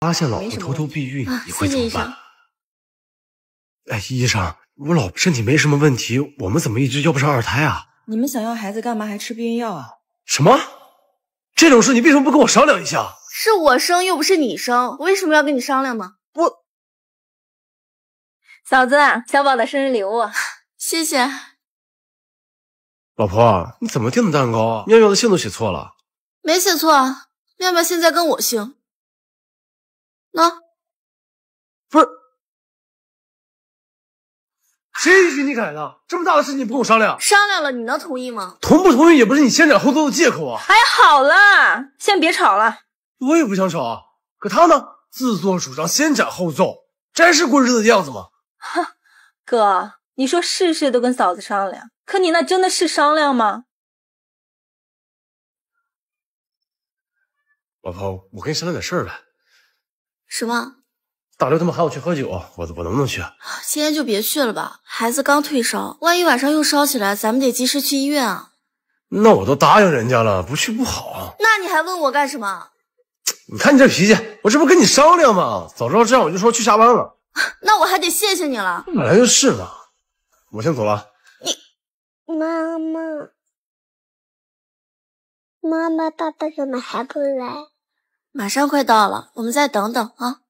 发现老婆偷偷避孕，你会怎么办？哎，医生，我老婆身体没什么问题，我们怎么一直要不上二胎啊？你们想要孩子干嘛还吃避孕药啊？什么？这种事你为什么不跟我商量一下？是我生又不是你生，我为什么要跟你商量呢？我，嫂子，小宝的生日礼物，谢谢。老婆，你怎么订的蛋糕？妙妙的姓都写错了。没写错妙妙现在跟我姓。那不是谁允许你改的？这么大的事情不跟我商量，商量了你能同意吗？同不同意也不是你先斩后奏的借口啊！哎，好了，先别吵了。我也不想吵，啊，可他呢，自作主张，先斩后奏，真是过日子的样子吗？哼，哥，你说事事都跟嫂子商量，可你那真的是商量吗？老婆，我跟你商量点事儿来。什么？大刘他们喊我去喝酒，我我能不能去？今天就别去了吧，孩子刚退烧，万一晚上又烧起来，咱们得及时去医院啊。那我都答应人家了，不去不好啊。那你还问我干什么？你看你这脾气，我这不跟你商量吗？早知道这样，我就说去下班了。那我还得谢谢你了。本来就是嘛，我先走了。你妈妈，妈妈，爸爸怎么还不来？马上快到了，我们再等等啊！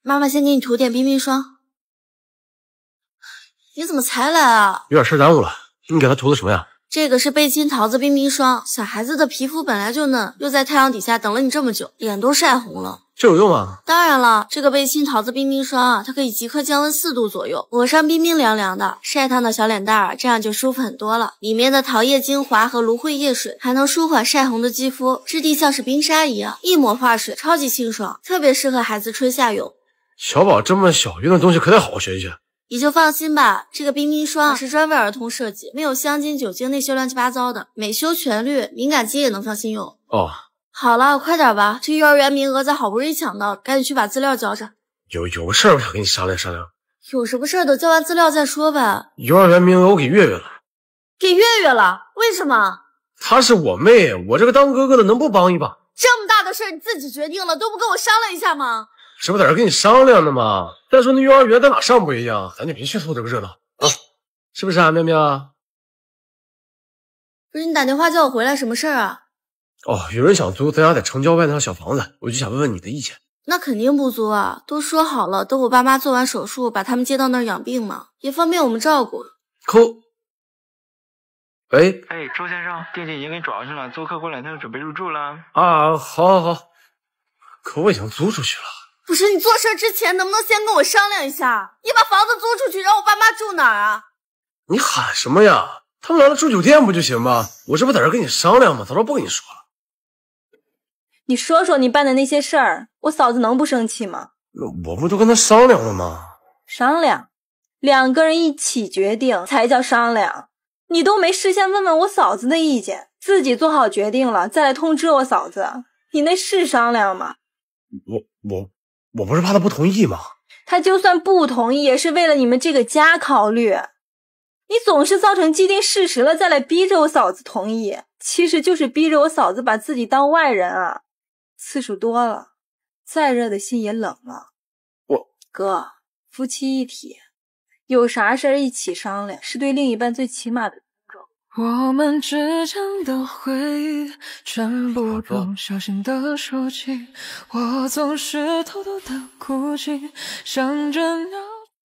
妈妈先给你涂点冰冰霜。你怎么才来啊？有点事耽误了。你给他涂的什么呀？这个是贝亲桃子冰冰霜，小孩子的皮肤本来就嫩，又在太阳底下等了你这么久，脸都晒红了。这有用吗？当然了，这个贝亲桃子冰冰霜啊，它可以即刻降温四度左右，抹上冰冰凉凉的，晒烫的小脸蛋儿，这样就舒服很多了。里面的桃叶精华和芦荟叶水还能舒缓晒红的肌肤，质地像是冰沙一样，一抹化水，超级清爽，特别适合孩子春夏用。小宝这么小，用的东西可得好好学一学。你就放心吧，这个冰冰霜是专为儿童设计，没有香精、酒精那些乱七八糟的，美修全绿，敏感肌也能放心用。哦，好了，快点吧，这幼儿园名额咱好不容易抢到，赶紧去把资料交上。有有个事儿，我想跟你商量商量。有什么事儿等交完资料再说呗。幼儿园名额我给月月了。给月月了？为什么？她是我妹，我这个当哥哥的能不帮一把？这么大的事儿你自己决定了，都不跟我商量一下吗？这不在这跟你商量呢吗？再说那幼儿园在哪上不一样，咱就别去凑这个热闹啊！是不是啊，妙妙？不是你打电话叫我回来，什么事儿啊？哦，有人想租咱家在城郊外那套小房子，我就想问问你的意见。那肯定不租啊！都说好了，等我爸妈做完手术，把他们接到那儿养病嘛，也方便我们照顾。可，喂，哎，周先生，定金已经给你转上了，租客过两天就准备入住了。啊，好，好，好。可我已经租出去了。不是你做事之前能不能先跟我商量一下？你把房子租出去，让我爸妈住哪儿啊？你喊什么呀？他们来了住酒店不就行吗？我这不在这跟你商量吗？早说不跟你说了。你说说你办的那些事儿，我嫂子能不生气吗？我不就跟他商量了吗？商量，两个人一起决定才叫商量。你都没事先问问我嫂子的意见，自己做好决定了再来通知我嫂子，你那是商量吗？我我。我不是怕他不同意吗？他就算不同意，也是为了你们这个家考虑。你总是造成既定事实了，再来逼着我嫂子同意，其实就是逼着我嫂子把自己当外人啊。次数多了，再热的心也冷了。我哥，夫妻一体，有啥事儿一起商量，是对另一半最起码的。我们之间的回忆，全部都小心的收起，我总是偷偷的哭泣，想着你。